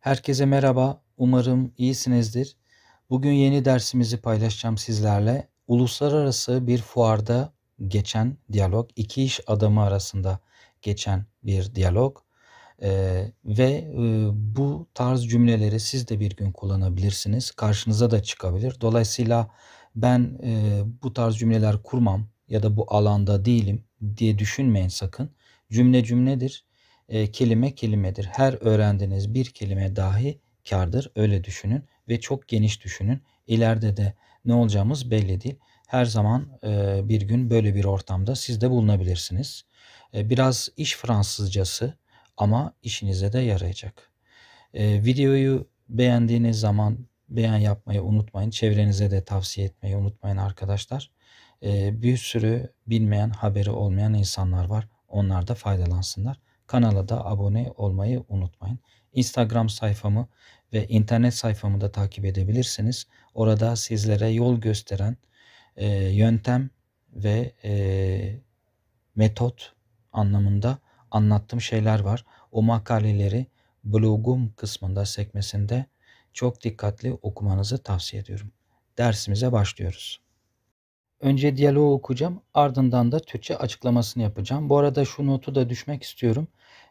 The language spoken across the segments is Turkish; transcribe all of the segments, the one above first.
Herkese merhaba. Umarım iyisinizdir. Bugün yeni dersimizi paylaşacağım sizlerle. Uluslararası bir fuarda geçen diyalog, iki iş adamı arasında geçen bir diyalog. Ee, ve e, bu tarz cümleleri siz de bir gün kullanabilirsiniz. Karşınıza da çıkabilir. Dolayısıyla ben e, bu tarz cümleler kurmam ya da bu alanda değilim diye düşünmeyin sakın. Cümle cümledir, e, kelime kelimedir. Her öğrendiğiniz bir kelime dahi kardır. Öyle düşünün ve çok geniş düşünün. İleride de ne olacağımız belli değil. Her zaman e, bir gün böyle bir ortamda siz de bulunabilirsiniz. E, biraz iş Fransızcası ama işinize de yarayacak. E, videoyu beğendiğiniz zaman beğen yapmayı unutmayın. Çevrenize de tavsiye etmeyi unutmayın arkadaşlar. E, bir sürü bilmeyen, haberi olmayan insanlar var. Onlar da faydalansınlar. Kanala da abone olmayı unutmayın. Instagram sayfamı ve internet sayfamı da takip edebilirsiniz. Orada sizlere yol gösteren e, yöntem ve e, metot anlamında anlattığım şeyler var. O makaleleri blogum kısmında sekmesinde çok dikkatli okumanızı tavsiye ediyorum. Dersimize başlıyoruz. Önce diyaloğu okuyacağım ardından da Türkçe açıklamasını yapacağım. Bu arada şu notu da düşmek istiyorum.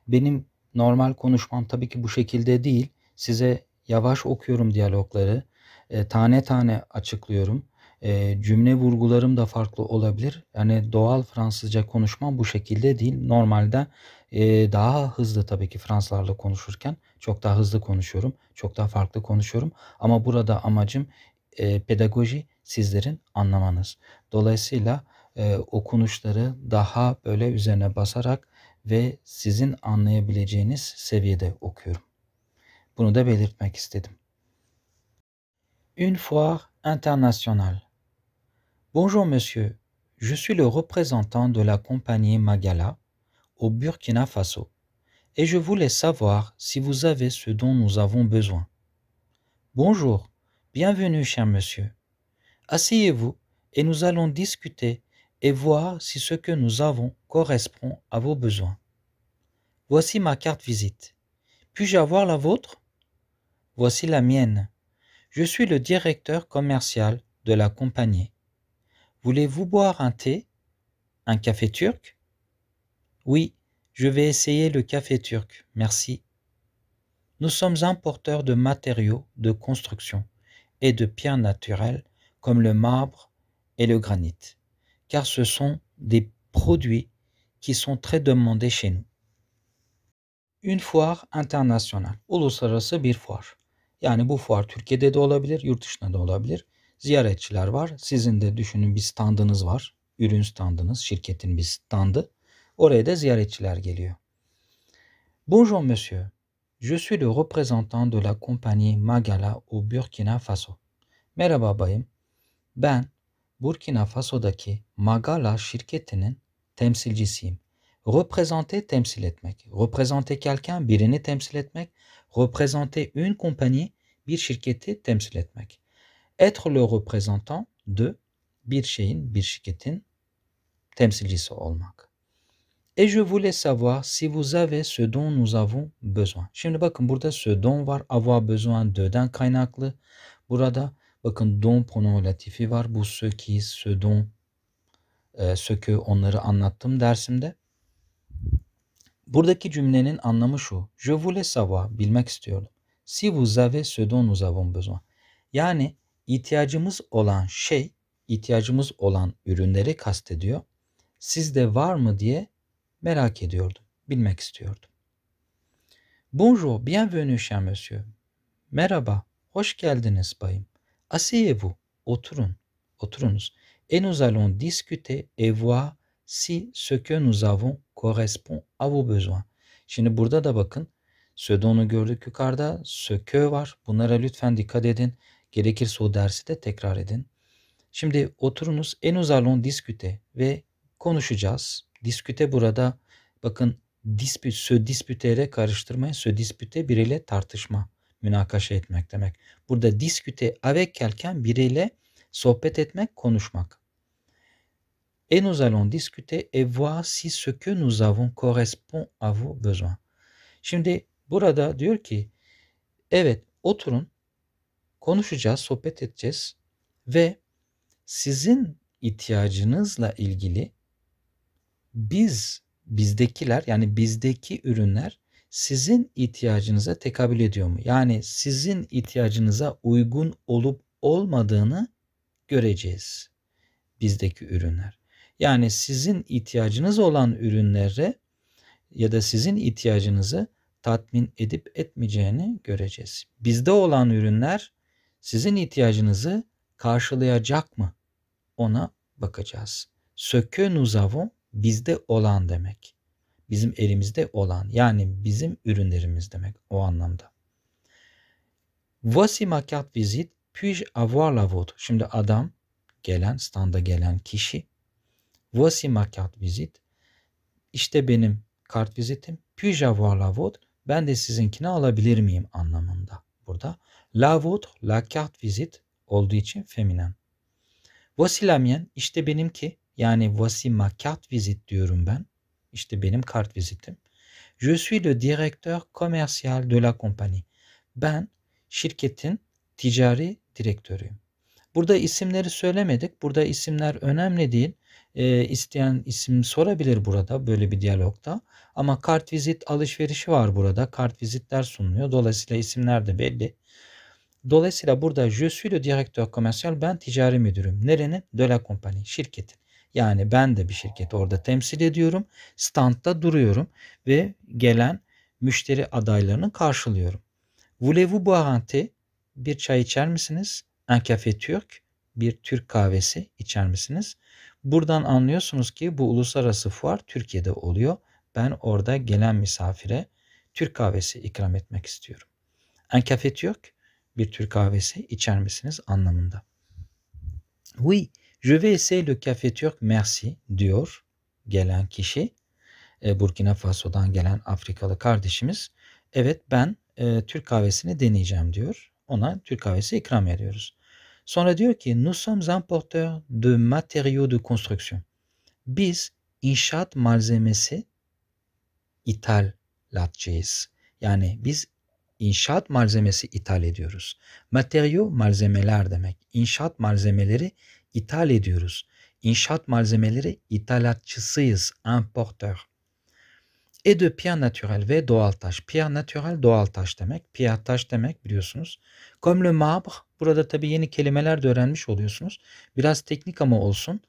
Benim normal konuşmam tabii ki bu şekilde değil. Size yavaş okuyorum diyalogları. E, tane tane açıklıyorum e, cümle vurgularım da farklı olabilir. Yani doğal Fransızca konuşmam bu şekilde değil. Normalde e, daha hızlı tabii ki Fransızlarla konuşurken çok daha hızlı konuşuyorum. Çok daha farklı konuşuyorum. Ama burada amacım e, pedagoji sizlerin anlamanız. Dolayısıyla e, okunuşları daha böyle üzerine basarak ve sizin anlayabileceğiniz seviyede okuyorum. Bunu da belirtmek istedim. Une fois internationale. Bonjour monsieur, je suis le représentant de la compagnie Magala au Burkina Faso et je voulais savoir si vous avez ce dont nous avons besoin. Bonjour, bienvenue cher monsieur. Asseyez-vous et nous allons discuter et voir si ce que nous avons correspond à vos besoins. Voici ma carte visite. Puis-je avoir la vôtre Voici la mienne. Je suis le directeur commercial de la compagnie. Voulez-vous boire un thé Un café turc Oui, je vais essayer le café turc, merci. Nous sommes importeurs de matériaux de construction et de pierres naturelles comme le marbre et le granit, car ce sont des produits qui sont très demandés chez nous. Une foire internationale, uluslararası bir fuar. Yani bu fuar Türkiye'de de olabilir, yurt olabilir. ziyaretçiler var. Sizin de düşünün bir standınız var. Ürün standınız, şirketin bir standı. Oraya da ziyaretçiler geliyor. Bonjour monsieur. Je suis le représentant de la compagnie Magala au Burkina Faso. Merhaba bayım. Ben Burkina Faso'daki Magala şirketinin temsilcisiyim. Représenter temsil etmek. Représenter quelqu'un birini temsil etmek. Représenter une compagnie bir şirketi temsil etmek être le représentant de bir şeyin, bir şirketin temsilcisi olmak. Et je voulais savoir si vous avez ce dont nous avons besoin. Şimdi bakın burada ce dont" var, avoir besoin de'den kaynaklı. Burada bakın don pronomolatifi var. Bu ce qui, ce dont", e, ce que onları anlattım dersimde. Buradaki cümlenin anlamı şu. Je voulais savoir, bilmek istiyorum". Si vous avez ce dont nous avons besoin. Yani ihtiyacımız olan şey, ihtiyacımız olan ürünleri kastediyor. Sizde var mı diye merak ediyordum, bilmek istiyordum. Bonjour, bienvenue cher monsieur. Merhaba, hoş geldiniz bayım. Asseyez-vous, oturun, oturunuz. Et nous allons discuter et voir si ce que nous avons correspond à vos besoins. Şimdi burada da bakın. Södon'u gördük yukarıda. Sökö var. Bunlara lütfen dikkat edin. Gerekirse o dersi de tekrar edin. Şimdi oturunuz en uzalon disküte ve konuşacağız. Disküte burada bakın dispüt, sö dispütere karıştırmayın. Sö dispüte biriyle tartışma, münakaşa etmek demek. Burada disküte avec kelken biriyle sohbet etmek, konuşmak. Et nous allons discuter et voir si ce que nous avons correspond à vos besoins. Şimdi burada diyor ki evet oturun konuşacağız, sohbet edeceğiz ve sizin ihtiyacınızla ilgili biz bizdekiler yani bizdeki ürünler sizin ihtiyacınıza tekabül ediyor mu? Yani sizin ihtiyacınıza uygun olup olmadığını göreceğiz bizdeki ürünler. Yani sizin ihtiyacınız olan ürünlere ya da sizin ihtiyacınızı tatmin edip etmeyeceğini göreceğiz. Bizde olan ürünler sizin ihtiyacınızı karşılayacak mı? Ona bakacağız. Ce que nous avons bizde olan demek. Bizim elimizde olan yani bizim ürünlerimiz demek o anlamda. Voici ma carte visite puis-je avoir la vôtre? Şimdi adam gelen standa gelen kişi voici ma carte visite işte benim kart vizitim puis-je avoir la vôtre? Ben de sizinkini alabilir miyim anlamında. La votre, la carte visite olduğu için feminen. Voici la mienne, işte benimki. Yani voici ma carte visite diyorum ben. İşte benim kart vizitim. Je suis le directeur commercial de la compagnie. Ben şirketin ticari direktörüyüm. Burada isimleri söylemedik. Burada isimler önemli değil e, isteyen isim sorabilir burada böyle bir diyalogda. Ama kart vizit alışverişi var burada. Kart vizitler sunuluyor. Dolayısıyla isimler de belli. Dolayısıyla burada je suis le directeur commercial ben ticari müdürüm. Nerenin? De la compagnie şirketin. Yani ben de bir şirketi orada temsil ediyorum. Standta duruyorum ve gelen müşteri adaylarını karşılıyorum. Voulez-vous boire Bir çay içer misiniz? Un café turc. Bir Türk kahvesi içer misiniz? Buradan anlıyorsunuz ki bu uluslararası fuar Türkiye'de oluyor. Ben orada gelen misafire Türk kahvesi ikram etmek istiyorum. Un café bir Türk kahvesi içer misiniz anlamında. Oui, je vais essayer le café turc, merci diyor gelen kişi. E, Burkina Faso'dan gelen Afrikalı kardeşimiz. Evet ben e, Türk kahvesini deneyeceğim diyor. Ona Türk kahvesi ikram ediyoruz. Sonra diyor ki nous sommes importeurs de matériaux de construction. Biz inşaat malzemesi ithalatçıyız. Yani biz inşaat malzemesi ithal ediyoruz. Materyo malzemeler demek. İnşaat malzemeleri ithal ediyoruz. İnşaat malzemeleri ithalatçısıyız. Importör. Et de pierre naturelle ve doğal taş. Pierre naturel doğal taş demek. Pierre taş demek biliyorsunuz. Comme le marbre Burada tabii yeni kelimeler de öğrenmiş oluyorsunuz. Biraz teknik ama olsun.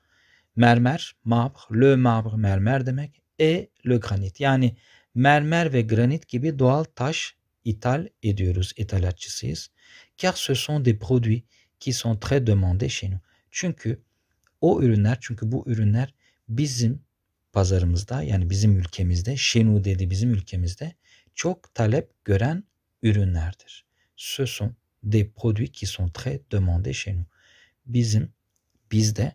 Mermer, marbre, le marbre mermer demek. E le granit yani mermer ve granit gibi doğal taş ithal ediyoruz, ithalatçısıyız. Car ce sont des produits qui sont très demandés chez nous. Çünkü o ürünler, çünkü bu ürünler bizim pazarımızda yani bizim ülkemizde, Şenu dedi bizim ülkemizde çok talep gören ürünlerdir. Ce sont des produits qui sont très demandés chez nous. Bizim bizde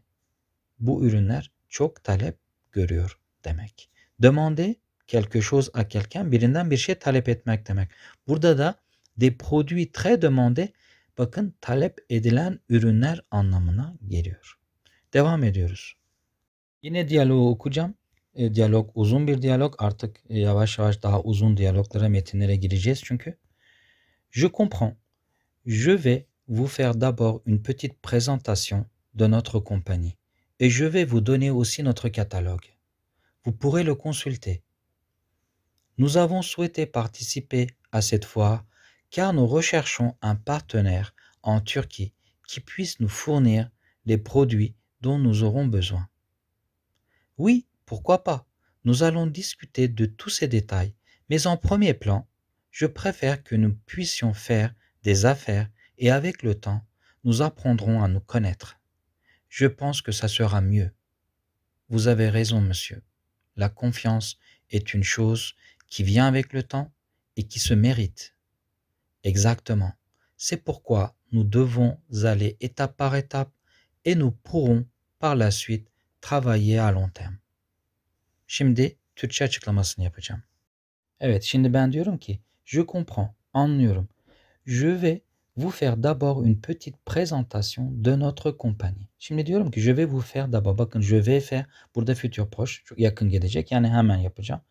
bu ürünler çok talep görüyor demek. Demander quelque chose à quelqu'un birinden bir şey talep etmek demek. Burada da des produits très demandés bakın talep edilen ürünler anlamına geliyor. Devam ediyoruz. Yine diyaloğu okuyacağım. E, diyalog uzun bir diyalog. Artık e, yavaş yavaş daha uzun diyaloglara, metinlere gireceğiz çünkü. Je comprends. je vais vous faire d'abord une petite présentation de notre compagnie et je vais vous donner aussi notre catalogue. Vous pourrez le consulter. Nous avons souhaité participer à cette foire car nous recherchons un partenaire en Turquie qui puisse nous fournir les produits dont nous aurons besoin. Oui, pourquoi pas Nous allons discuter de tous ces détails, mais en premier plan, je préfère que nous puissions faire des affaires, et avec le temps, nous apprendrons à nous connaître. Je pense que ça sera mieux. Vous avez raison, monsieur. La confiance est une chose qui vient avec le temps et qui se mérite. Exactement. C'est pourquoi nous devons aller étape par étape et nous pourrons par la suite travailler à long terme. Şimdi Türkçe açıklamasını yapacağım. Evet, şimdi ben diyorum ki, je comprends, anlıyorum. je vais vous faire d'abord une petite présentation de notre compagnie. Şimdi diyorum ki je vais vous faire d'abord. Bakın je vais faire burada futur proche. Çok yakın gelecek. Yani hemen yapacağım.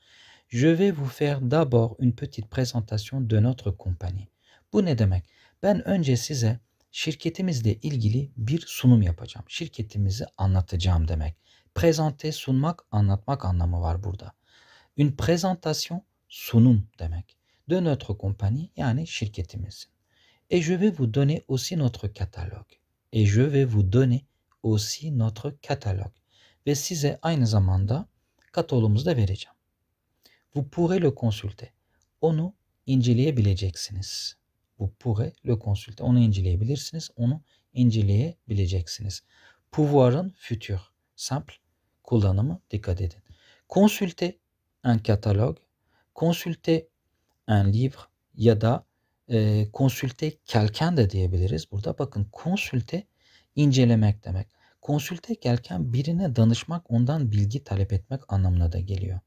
Je vais vous faire d'abord une petite présentation de notre compagnie. Bu ne demek? Ben önce size şirketimizle ilgili bir sunum yapacağım. Şirketimizi anlatacağım demek. Présenter sunmak, anlatmak anlamı var burada. Une présentation sunum demek de notre compagnie, yani şirketimizin. Et je vais vous donner aussi notre catalogue. Et je vais vous donner aussi notre catalogue. Ve size aynı zamanda kataloğumuzu da vereceğim. Vous pourrez le consulter. Onu inceleyebileceksiniz. Vous pourrez le consulter. Onu inceleyebilirsiniz. Onu inceleyebileceksiniz. Pouvoir'ın futur. Simple kullanımı dikkat edin. Consulter un catalogue. Consulter un livre ya da e, konsülte kelken de diyebiliriz burada. Bakın konsülte incelemek demek. Konsülte kelken birine danışmak, ondan bilgi talep etmek anlamına da geliyor.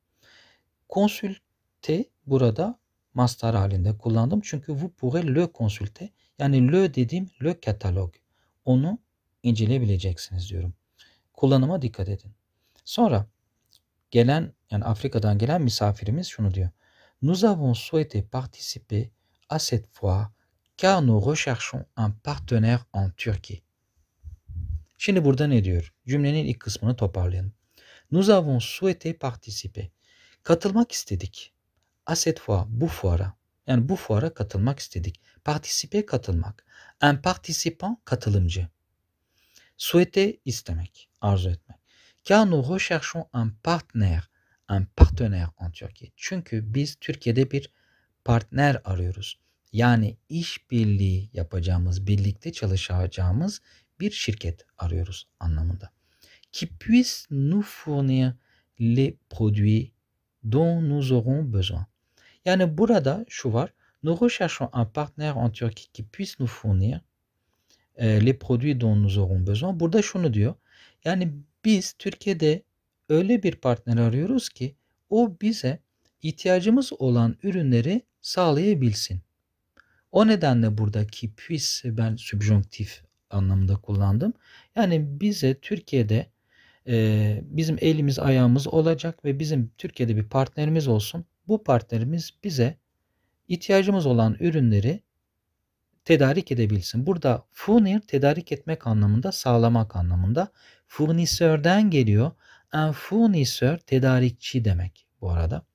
Konsülte burada mastar halinde kullandım. Çünkü vous pourrez le consulter yani le dediğim le katalog. Onu inceleyebileceksiniz diyorum. Kullanıma dikkat edin. Sonra gelen yani Afrika'dan gelen misafirimiz şunu diyor. Nous avons souhaité participer à cette foire car nous recherchons un partenaire en Turquie. Nous avons souhaité participer. Katılmak istedik. À cette foire, bu fuara. Yani bu Participer katılmak. Un participant katılımcı. Souhaiter istemek, Car nous recherchons un partenaire. un partenaire en Turkey. Çünkü biz Türkiye'de bir partner arıyoruz. Yani işbirliği yapacağımız, birlikte çalışacağımız bir şirket arıyoruz anlamında. Qui puisse nous fournir les produits dont nous aurons besoin. Yani burada şu var. Nous recherchons un partenaire en Turquie qui puisse nous fournir euh, les produits dont nous aurons besoin. Burada şunu diyor. Yani biz Türkiye'de öyle bir partner arıyoruz ki o bize ihtiyacımız olan ürünleri sağlayabilsin. O nedenle buradaki pis ben sübjonktif anlamında kullandım. Yani bize Türkiye'de e, bizim elimiz ayağımız olacak ve bizim Türkiye'de bir partnerimiz olsun. Bu partnerimiz bize ihtiyacımız olan ürünleri tedarik edebilsin. Burada funir tedarik etmek anlamında, sağlamak anlamında. Furnissörden geliyor enfunisör tedarikçi demek bu arada.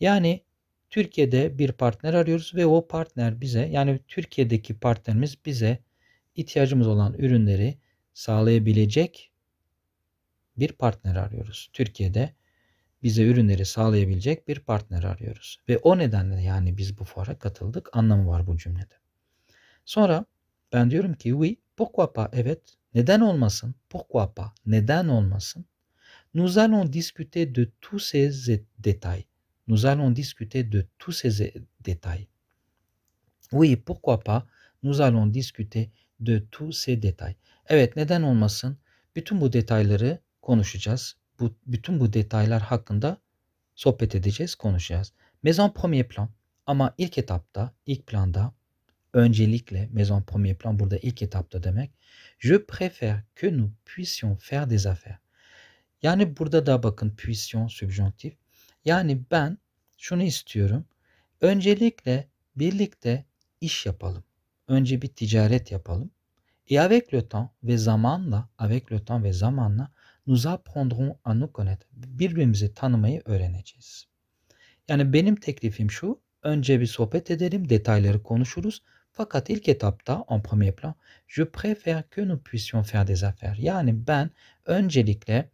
Yani Türkiye'de bir partner arıyoruz ve o partner bize yani Türkiye'deki partnerimiz bize ihtiyacımız olan ürünleri sağlayabilecek bir partner arıyoruz. Türkiye'de bize ürünleri sağlayabilecek bir partner arıyoruz. Ve o nedenle yani biz bu fuara katıldık anlamı var bu cümlede. Sonra ben diyorum ki oui, pourquoi pas evet neden olmasın? Pourquoi pas neden olmasın? Nous allons discuter de tous ces détails. Nous allons discuter de tous ces détails. Oui, pourquoi pas, nous allons discuter de tous ces détails. Evet, neden olmasın? premier plan ama ilk premier plan Je préfère que nous puissions faire des affaires. Yani burada da bakın püisyon sübjontif. Yani ben şunu istiyorum. Öncelikle birlikte iş yapalım. Önce bir ticaret yapalım. Et avec le temps ve zamanla, avec le temps ve zamanla nous apprendrons à nous connaître. Birbirimizi tanımayı öğreneceğiz. Yani benim teklifim şu. Önce bir sohbet edelim, detayları konuşuruz. Fakat ilk etapta en premier plan je préfère que nous puissions faire des affaires. Yani ben öncelikle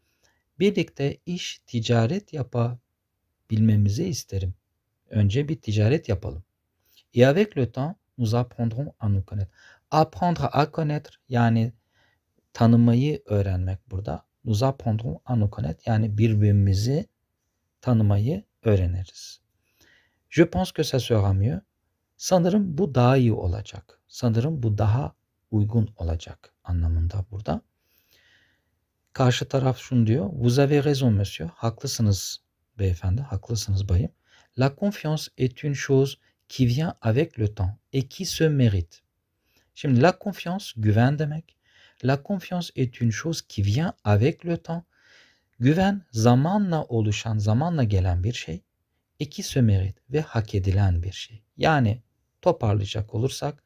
birlikte iş, ticaret yapabilmemizi isterim. Önce bir ticaret yapalım. Et avec le temps, nous apprendrons à nous connaître. Apprendre à connaître yani tanımayı öğrenmek burada. Nous apprendrons à nous connaître yani birbirimizi tanımayı öğreniriz. Je pense que ça sera mieux. Sanırım bu daha iyi olacak. Sanırım bu daha uygun olacak anlamında burada. Karşı taraf şunu diyor. Vous avez raison monsieur. Haklısınız beyefendi, haklısınız bayım. La confiance est une chose qui vient avec le temps et qui se mérite. Şimdi la confiance güven demek. La confiance est une chose qui vient avec le temps. Güven zamanla oluşan, zamanla gelen bir şey. Et qui se mérite ve hak edilen bir şey. Yani toparlayacak olursak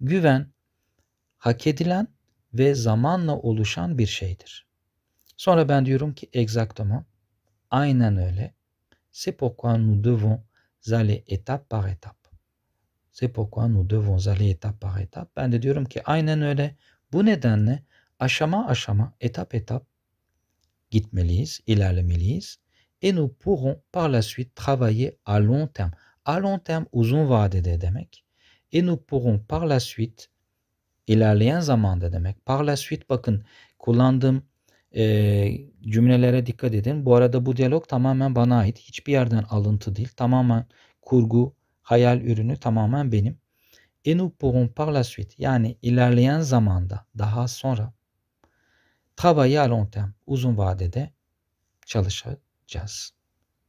güven hak edilen ve zamanla oluşan bir şeydir. Sonra ben diyorum ki exactement, aynen öyle. C'est pourquoi nous devons aller étape par étape. C'est pourquoi nous devons aller étape par étape. Ben de diyorum ki aynen öyle. Bu nedenle aşama aşama, étape étape gitmeliyiz, ilerlemeliyiz. Et nous pourrons par la suite travailler à long terme. À long terme uzun vadede demek. Et nous pourrons par la suite ilerleyen zamanda demek. Par la suite bakın kullandığım e, cümlelere dikkat edin. Bu arada bu diyalog tamamen bana ait. Hiçbir yerden alıntı değil. Tamamen kurgu, hayal ürünü tamamen benim. Et nous pourrons par la suite yani ilerleyen zamanda daha sonra travailler à long terme uzun vadede çalışacağız.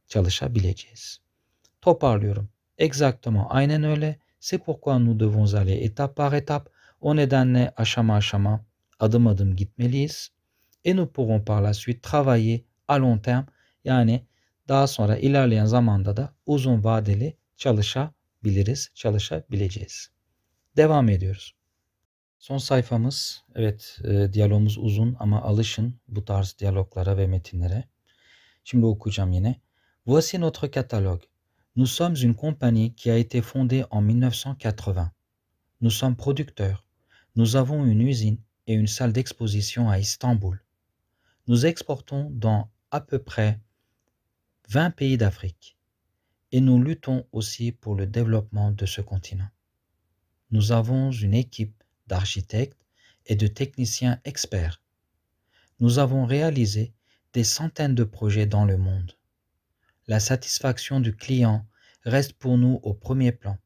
Çalışabileceğiz. Toparlıyorum. Exactement aynen öyle. C'est pourquoi nous devons aller étape par étape. O nedenle aşama aşama adım adım gitmeliyiz et nous pourrons par la suite travailler à long terme yani daha sonra ilerleyen zamanda da uzun vadeli çalışabiliriz, çalışabileceğiz. Devam ediyoruz. Son sayfamız, evet e, diyalogumuz uzun ama alışın bu tarz diyaloglara ve metinlere. Şimdi okuyacağım yine. Voici notre catalogue. Nous sommes une compagnie qui a été fondée en 1980. Nous sommes producteurs. Nous avons une usine et une salle d'exposition à Istanbul. Nous exportons dans à peu près 20 pays d'Afrique et nous luttons aussi pour le développement de ce continent. Nous avons une équipe d'architectes et de techniciens experts. Nous avons réalisé des centaines de projets dans le monde. La satisfaction du client reste pour nous au premier plan.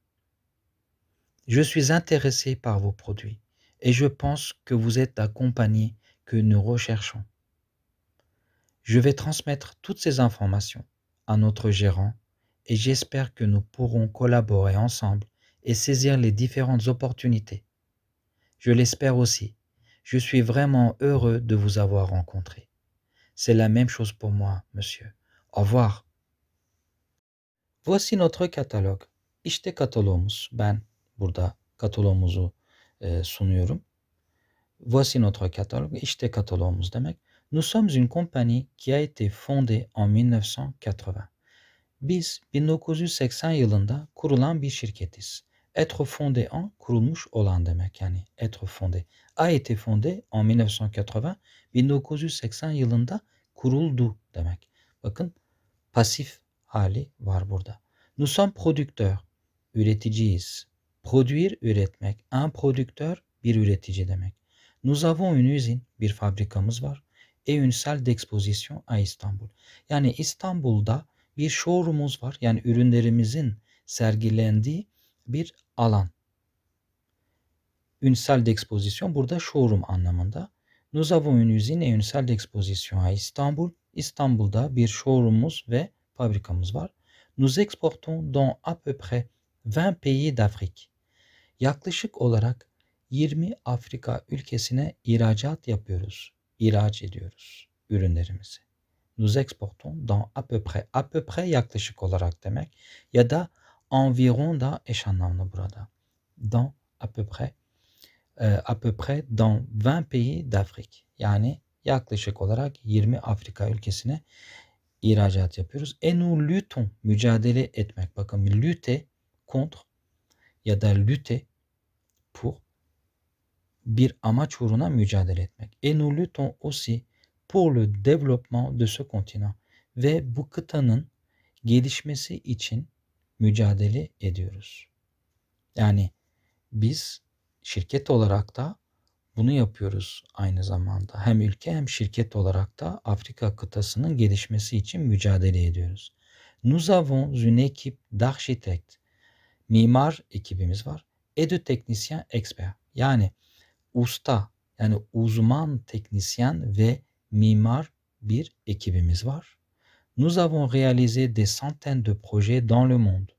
Je suis intéressé par vos produits et je pense que vous êtes la compagnie que nous recherchons. Je vais transmettre toutes ces informations à notre gérant et j'espère que nous pourrons collaborer ensemble et saisir les différentes opportunités. Je l'espère aussi. Je suis vraiment heureux de vous avoir rencontré. C'est la même chose pour moi, monsieur. Au revoir. Voici notre catalogue. İşte Ben burada e, sunuyorum. Voici notre catalogue. İşte demek. Nous sommes une compagnie qui a été fondée en 1980. Biz 1980 yılında kurulan bir şirketiz. Être fondé en kurulmuş olan demek yani être fondé. A été fondé en 1980 1980 yılında kuruldu demek. Bakın pasif hali var burada. Nous sommes producteurs. Üreticiyiz. Produire üretmek. Un producteur bir üretici demek. Nous avons une usine bir fabrikamız var et une salle d'exposition à İstanbul. Yani İstanbul'da bir showroom'umuz var. Yani ürünlerimizin sergilendiği bir alan. Une salle d'exposition burada showroom anlamında. Nous avons une usine et une salle d'exposition à İstanbul. İstanbul'da bir showroom'umuz ve fabrikamız var. Nous exportons dans à peu près 20 pays d'Afrique. Yaklaşık olarak 20 Afrika ülkesine ihracat yapıyoruz ihraç ediyoruz ürünlerimizi. Nous exportons dans à peu près. À peu près yaklaşık olarak demek ya da environ da eş anlamlı burada. Dans à peu près à peu près dans 20 pays d'Afrique. Yani yaklaşık olarak 20 Afrika ülkesine ihracat yapıyoruz. Et nous luttons mücadele etmek. Bakın lüte contre ya da lüte pour bir amaç uğruna mücadele etmek. Et nous luttons aussi pour le développement de ce continent. Ve bu kıtanın gelişmesi için mücadele ediyoruz. Yani biz şirket olarak da bunu yapıyoruz aynı zamanda. Hem ülke hem şirket olarak da Afrika kıtasının gelişmesi için mücadele ediyoruz. Nous avons une équipe d'architectes. Mimar ekibimiz var. Edu teknisyen expert. Yani usta yani uzman teknisyen ve mimar bir ekibimiz var. Nous avons réalisé des centaines de projets dans le monde.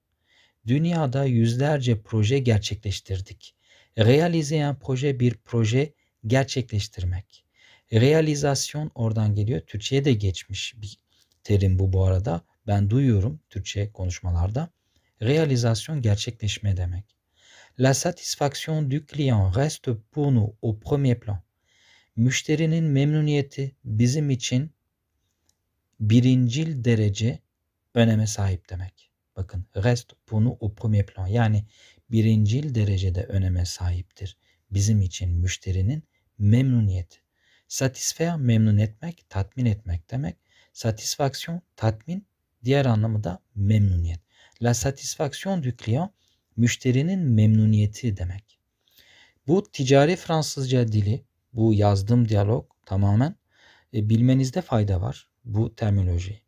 Dünyada yüzlerce proje gerçekleştirdik. Réaliser un projet bir proje gerçekleştirmek. Realizasyon oradan geliyor. Türkçe'ye de geçmiş bir terim bu bu arada. Ben duyuyorum Türkçe konuşmalarda. Realizasyon gerçekleşme demek la satisfaction du client reste pour nous au premier plan. Müşterinin memnuniyeti bizim için birincil derece öneme sahip demek. Bakın rest bunu o premier plan yani birincil derecede öneme sahiptir. Bizim için müşterinin memnuniyeti. Satisfaire memnun etmek, tatmin etmek demek. Satisfaction tatmin diğer anlamı da memnuniyet. La satisfaction du client müşterinin memnuniyeti demek. Bu ticari Fransızca dili, bu yazdığım diyalog tamamen e, bilmenizde fayda var bu terminoloji.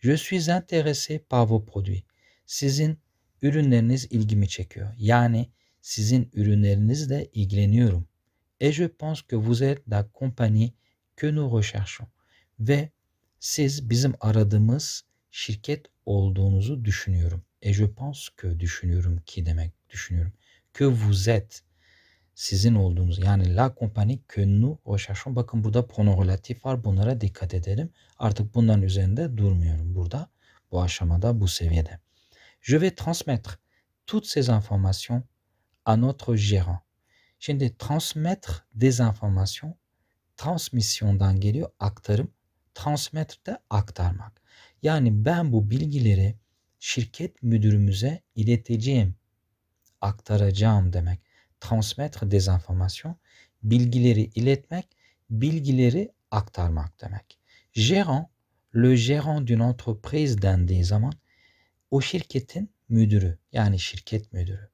Je suis intéressé par vos produits. Sizin ürünleriniz ilgimi çekiyor. Yani sizin ürünlerinizle ilgileniyorum. Et je pense que vous êtes la compagnie que nous recherchons. Ve siz bizim aradığımız şirket olduğunuzu düşünüyorum. Et je pense que düşünüyorum ki demek düşünüyorum. Que vous êtes sizin olduğunuz yani la compagnie que nous recherchons. Bakın burada ponorelatif var bunlara dikkat edelim. Artık bunların üzerinde durmuyorum burada. Bu aşamada bu seviyede. Je vais transmettre toutes ces informations à notre gérant. Şimdi transmettre des informations transmisyondan geliyor aktarım. Transmettre de aktarmak. Yani ben bu bilgileri şirket müdürümüze ileteceğim, aktaracağım demek. Transmettre des informations, bilgileri iletmek, bilgileri aktarmak demek. Gérant, le gérant d'une entreprise dendiği zaman o şirketin müdürü yani şirket müdürü.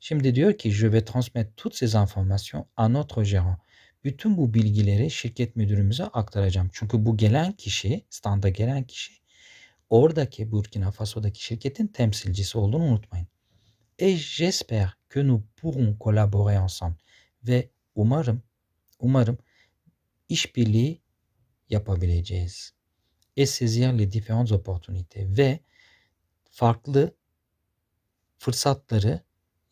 Şimdi diyor ki je vais transmettre toutes ces informations à notre gérant. Bütün bu bilgileri şirket müdürümüze aktaracağım. Çünkü bu gelen kişi, standa gelen kişi oradaki Burkina Faso'daki şirketin temsilcisi olduğunu unutmayın. Et j'espère que nous pourrons collaborer ensemble. Ve umarım, umarım işbirliği yapabileceğiz. Et saisir les différentes opportunités. Ve farklı fırsatları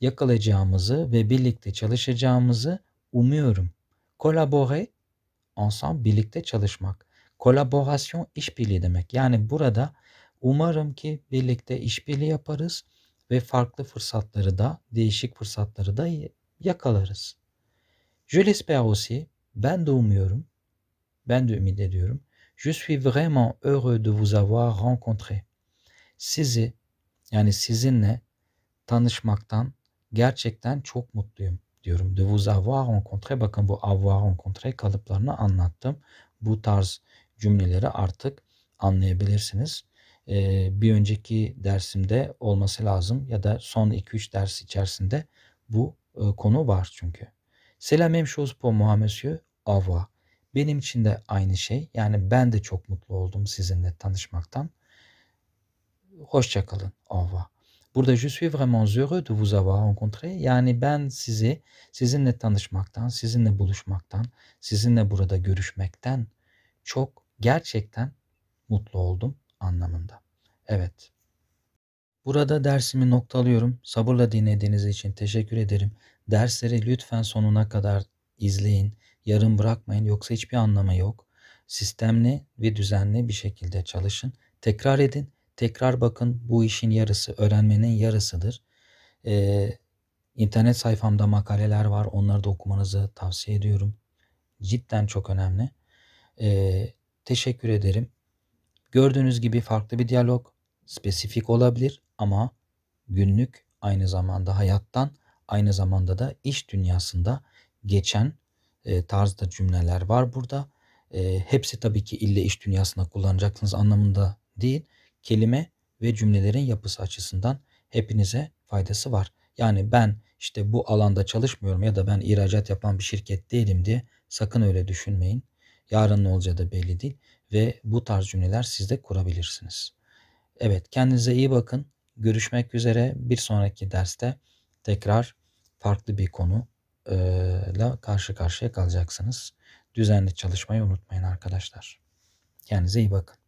yakalayacağımızı ve birlikte çalışacağımızı umuyorum. Collaborer, ensemble birlikte çalışmak. Kolaborasyon işbirliği demek. Yani burada umarım ki birlikte işbirliği yaparız ve farklı fırsatları da, değişik fırsatları da yakalarız. Je l'espère Ben de umuyorum. Ben de ümit ediyorum. Je suis vraiment heureux de vous avoir rencontré. Sizi yani sizinle tanışmaktan gerçekten çok mutluyum diyorum. De vous avoir rencontré. Bakın bu avoir rencontré kalıplarını anlattım. Bu tarz cümleleri artık anlayabilirsiniz. Ee, bir önceki dersimde olması lazım ya da son 2-3 ders içerisinde bu e, konu var çünkü. C'est la même chose Ava. Benim için de aynı şey. Yani ben de çok mutlu oldum sizinle tanışmaktan. Hoşçakalın Ava. Burada je suis vraiment heureux de vous avoir rencontré. Yani ben sizi sizinle tanışmaktan, sizinle buluşmaktan, sizinle burada görüşmekten çok gerçekten mutlu oldum anlamında. Evet. Burada dersimi noktalıyorum. Sabırla dinlediğiniz için teşekkür ederim. Dersleri lütfen sonuna kadar izleyin. Yarın bırakmayın yoksa hiçbir anlamı yok. Sistemli ve düzenli bir şekilde çalışın. Tekrar edin. Tekrar bakın. Bu işin yarısı, öğrenmenin yarısıdır. Ee, internet sayfamda makaleler var. Onları da okumanızı tavsiye ediyorum. Cidden çok önemli. Ee, Teşekkür ederim. Gördüğünüz gibi farklı bir diyalog, spesifik olabilir ama günlük aynı zamanda hayattan aynı zamanda da iş dünyasında geçen e, tarzda cümleler var burada. E, hepsi tabii ki ille iş dünyasına kullanacaksınız anlamında değil. Kelime ve cümlelerin yapısı açısından hepinize faydası var. Yani ben işte bu alanda çalışmıyorum ya da ben ihracat yapan bir şirket değilim diye sakın öyle düşünmeyin. Yarın ne olacağı da belli değil ve bu tarz cümleler siz de kurabilirsiniz. Evet kendinize iyi bakın. Görüşmek üzere bir sonraki derste tekrar farklı bir konu ile karşı karşıya kalacaksınız. Düzenli çalışmayı unutmayın arkadaşlar. Kendinize iyi bakın.